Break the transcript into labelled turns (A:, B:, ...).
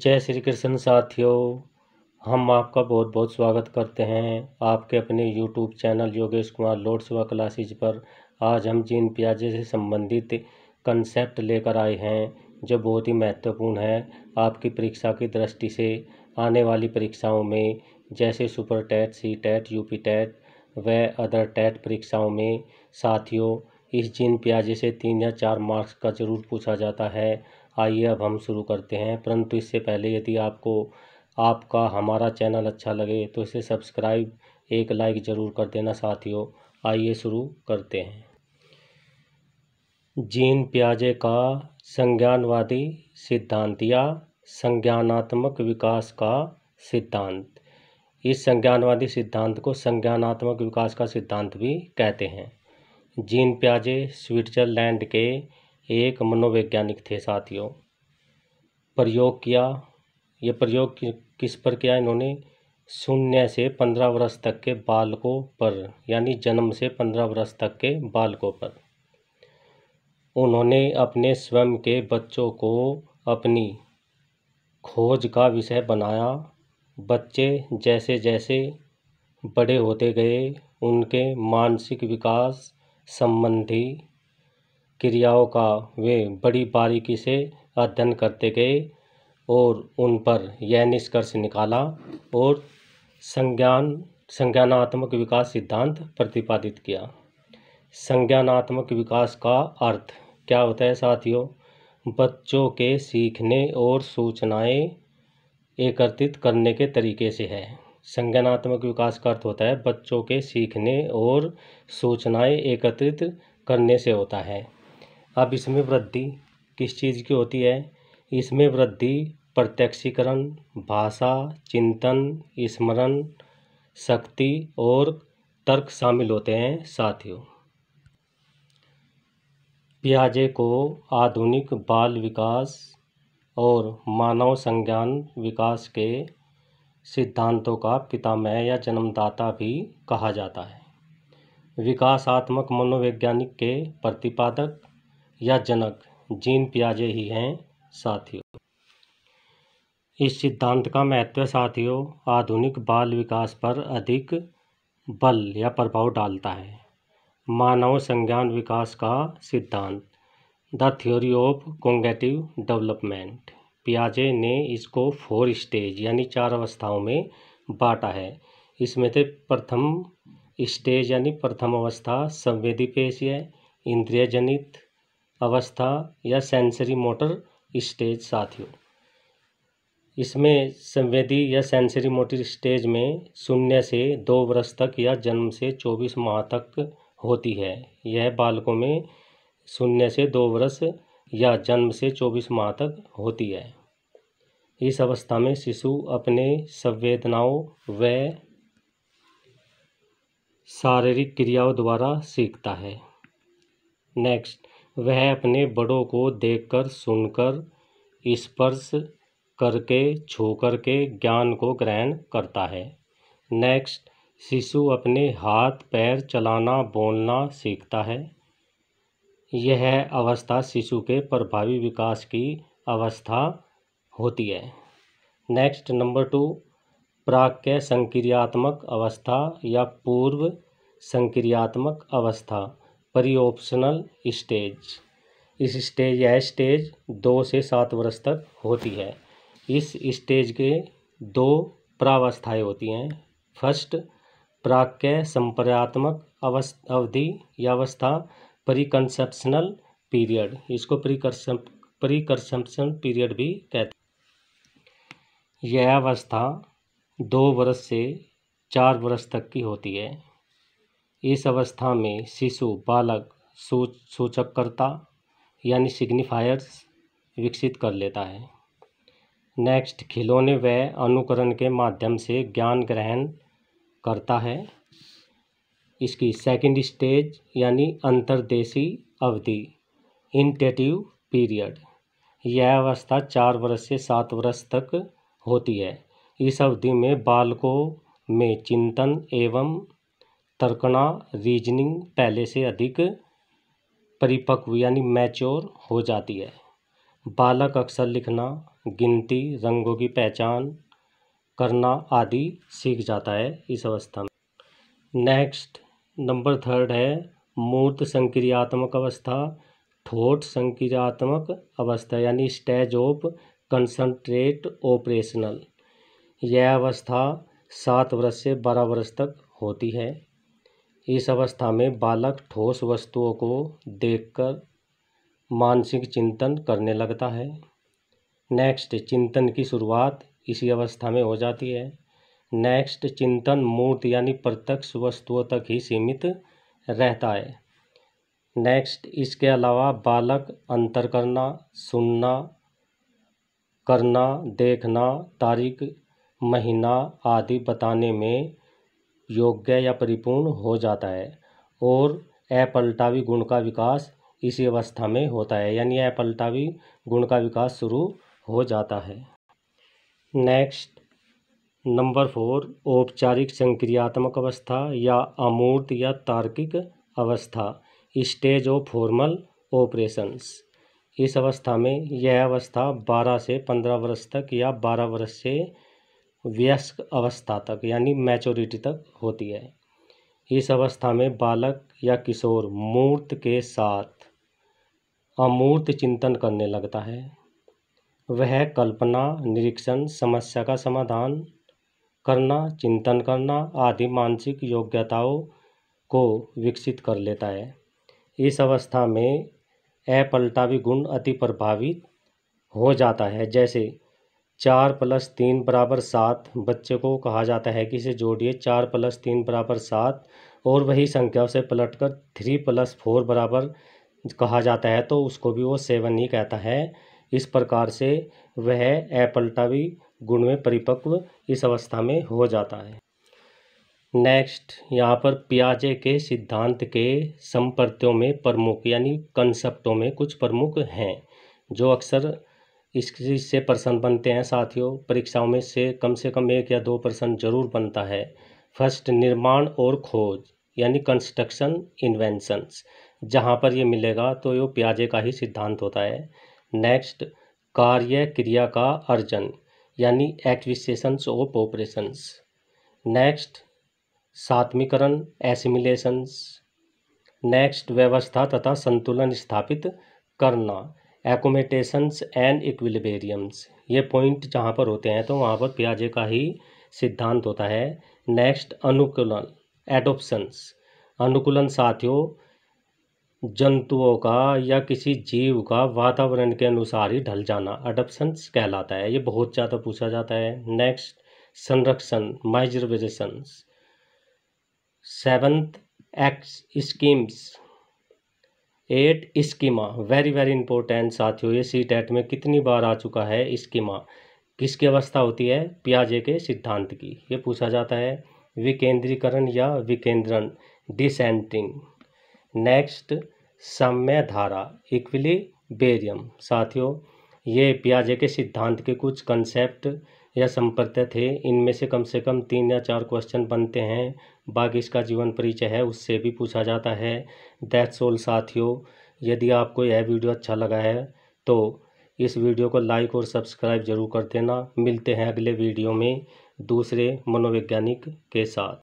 A: जय श्री कृष्ण साथियों हम आपका बहुत बहुत स्वागत करते हैं आपके अपने यूट्यूब चैनल योगेश कुमार लोड सेवा क्लासेज पर आज हम जीन प्याजे से संबंधित कंसेप्ट लेकर आए हैं जो बहुत ही महत्वपूर्ण है आपकी परीक्षा की दृष्टि से आने वाली परीक्षाओं में जैसे super TET C TET UP TET व अदर टेट परीक्षाओं में साथियों इस जीन प्याजे से तीन या चार मार्क्स का ज़रूर पूछा जाता है आइए अब हम शुरू करते हैं परंतु इससे पहले यदि आपको आपका हमारा चैनल अच्छा लगे तो इसे सब्सक्राइब एक लाइक ज़रूर कर देना साथियों आइए शुरू करते हैं जीन प्याजे का संज्ञानवादी सिद्धांत या संज्ञानात्मक विकास का सिद्धांत इस संज्ञानवादी सिद्धांत को संज्ञानात्मक विकास का सिद्धांत भी कहते हैं जीन प्याजे स्विट्जरलैंड के एक मनोवैज्ञानिक थे साथियों प्रयोग किया ये प्रयोग किस पर किया इन्होंने शून्य से पंद्रह वर्ष तक के बालकों पर यानी जन्म से पंद्रह वर्ष तक के बालकों पर उन्होंने अपने स्वयं के बच्चों को अपनी खोज का विषय बनाया बच्चे जैसे जैसे बड़े होते गए उनके मानसिक विकास संबंधी क्रियाओं का वे बड़ी बारीकी से अध्ययन करते गए और उन पर यह निष्कर्ष निकाला और संज्ञान संज्ञानात्मक विकास सिद्धांत प्रतिपादित किया संज्ञानात्मक विकास का अर्थ क्या होता है साथियों बच्चों के सीखने और सूचनाएं एकत्रित करने के तरीके से है संज्ञानात्मक विकास का अर्थ होता है बच्चों के सीखने और सूचनाएं एकत्रित करने से होता है अब इसमें वृद्धि किस चीज़ की होती है इसमें वृद्धि प्रत्यक्षीकरण भाषा चिंतन स्मरण शक्ति और तर्क शामिल होते हैं साथियों पियाजे को आधुनिक बाल विकास और मानव संज्ञान विकास के सिद्धांतों का पितामह या जन्मदाता भी कहा जाता है विकासात्मक मनोवैज्ञानिक के प्रतिपादक या जनक जीन पियाजे ही हैं साथियों इस सिद्धांत का महत्व साथियों आधुनिक बाल विकास पर अधिक बल या प्रभाव डालता है मानव संज्ञान विकास का सिद्धांत the theory of cognitive development पियाजे ने इसको फोर स्टेज यानी चार अवस्थाओं में बांटा है इसमें से प्रथम स्टेज यानी प्रथम अवस्था संवेदी पेशी है इंद्रिय जनित अवस्था या सेंसरी मोटर स्टेज साथियों इसमें संवेदी या सेंसरी मोटर स्टेज में शून्य से दो वर्ष तक या जन्म से चौबीस माह तक होती है यह बालकों में शून्य से दो वर्ष या जन्म से चौबीस माह तक होती है इस अवस्था में शिशु अपने संवेदनाओं व शारीरिक क्रियाओं द्वारा सीखता है नेक्स्ट वह अपने बड़ों को देखकर सुनकर स्पर्श करके कर के ज्ञान को ग्रहण करता है नेक्स्ट शिशु अपने हाथ पैर चलाना बोलना सीखता है यह अवस्था शिशु के प्रभावी विकास की अवस्था होती है नेक्स्ट नंबर टू प्राक संक्रियात्मक अवस्था या पूर्व संक्रियात्मक अवस्था परी ऑप्शनल स्टेज इस स्टेज यह स्टेज दो से सात वर्ष तक होती है इस स्टेज के दो प्रावस्थाएँ होती हैं फर्स्ट प्राक्य संपर्यात्मक अवस्थ अवधि या अवस्था प्रीकंसेप्शनल पीरियड इसको प्रीकर्सम प्रीकर्सम्पन पीरियड भी कहते हैं यह अवस्था दो वर्ष से चार वर्ष तक की होती है इस अवस्था में शिशु बालक सूच सूचककर्ता यानी सिग्निफायर्स विकसित कर लेता है नेक्स्ट खिलौने व अनुकरण के माध्यम से ज्ञान ग्रहण करता है इसकी सेकंड स्टेज यानी अंतर्देशी अवधि इंटेटिव पीरियड यह अवस्था चार वर्ष से सात वर्ष तक होती है इस अवधि में बालकों में चिंतन एवं तर्कणा रीजनिंग पहले से अधिक परिपक्व यानी मैच्योर हो जाती है बालक अक्सर लिखना गिनती रंगों की पहचान करना आदि सीख जाता है इस अवस्था में नेक्स्ट नंबर थर्ड है मूर्त संक्रियात्मक अवस्था ठोट संक्रियात्मक अवस्था यानी स्टेज ऑफ कंसंट्रेट ऑपरेशनल यह अवस्था सात वर्ष से बारह वर्ष तक होती है इस अवस्था में बालक ठोस वस्तुओं को देखकर मानसिक चिंतन करने लगता है नेक्स्ट चिंतन की शुरुआत इसी अवस्था में हो जाती है नेक्स्ट चिंतन मूर्त यानी प्रत्यक्ष वस्तुओं तक ही सीमित रहता है नेक्स्ट इसके अलावा बालक अंतर करना सुनना करना देखना तारीख महीना आदि बताने में योग्य या परिपूर्ण हो जाता है और अपलटावी गुण का विकास इसी अवस्था में होता है यानी अपलटावी गुण का विकास शुरू हो जाता है नेक्स्ट नंबर फोर औपचारिक संक्रियात्मक अवस्था या अमूर्त या तार्किक अवस्था स्टेज ऑफ फॉर्मल ऑपरेशंस इस अवस्था में यह अवस्था 12 से 15 वर्ष तक या 12 वर्ष से वयस्क अवस्था तक यानी मैच्योरिटी तक होती है इस अवस्था में बालक या किशोर मूर्त के साथ अमूर्त चिंतन करने लगता है वह कल्पना निरीक्षण समस्या का समाधान करना चिंतन करना आदि मानसिक योग्यताओं को विकसित कर लेता है इस अवस्था में अपलटावी गुण अति प्रभावित हो जाता है जैसे चार प्लस तीन बराबर सात बच्चे को कहा जाता है कि इसे जोड़िए चार प्लस तीन बराबर सात और वही संख्या उसे पलट कर थ्री प्लस फोर बराबर कहा जाता है तो उसको भी वो सेवन ही कहता है इस प्रकार से वह एपलटा भी गुण में परिपक्व इस अवस्था में हो जाता है नेक्स्ट यहाँ पर पियाजे के सिद्धांत के संपर्तियों में प्रमुख यानी कंसेप्टों में कुछ प्रमुख हैं जो अक्सर चीज से प्रश्न बनते हैं साथियों परीक्षाओं में से कम से कम एक या दो प्रश्न जरूर बनता है फर्स्ट निर्माण और खोज यानी कंस्ट्रक्शन इन्वेंशंस जहाँ पर ये मिलेगा तो ये प्याजे का ही सिद्धांत होता है नेक्स्ट कार्य क्रिया का अर्जन यानी एक्विशेषंस ऑफ ऑपरेशंस नेक्स्ट सात्मीकरण एसिमिलेशंस नेक्स्ट व्यवस्था तथा संतुलन स्थापित करना एकोमेटेशंस एंड इक्विलिबेरियम्स ये पॉइंट जहाँ पर होते हैं तो वहाँ पर प्याजे का ही सिद्धांत होता है नेक्स्ट अनुकूलन एडोप्शंस अनुकूलन साथियों जंतुओं का या किसी जीव का वातावरण के अनुसार ही ढल जाना अडोप्शंस कहलाता है ये बहुत ज़्यादा पूछा जाता है नेक्स्ट संरक्षण conservations seventh X schemes eight schema very very important साथियों ये सी टेट में कितनी बार आ चुका है स्कीमा किसकी अवस्था होती है पियाजे के सिद्धांत की ये पूछा जाता है विकेंद्रीकरण या विकेंद्रण डिसेंटिंग नेक्स्ट सम्य धारा इक्विली बेरियम साथियों ये पियाजे के सिद्धांत के कुछ कंसेप्ट या संबद्ध थे इनमें से कम से कम तीन या चार क्वेश्चन बनते हैं बाकी इसका जीवन परिचय है उससे भी पूछा जाता है दैट सोल साथियों यदि आपको यह वीडियो अच्छा लगा है तो इस वीडियो को लाइक और सब्सक्राइब जरूर कर देना मिलते हैं अगले वीडियो में दूसरे मनोवैज्ञानिक के साथ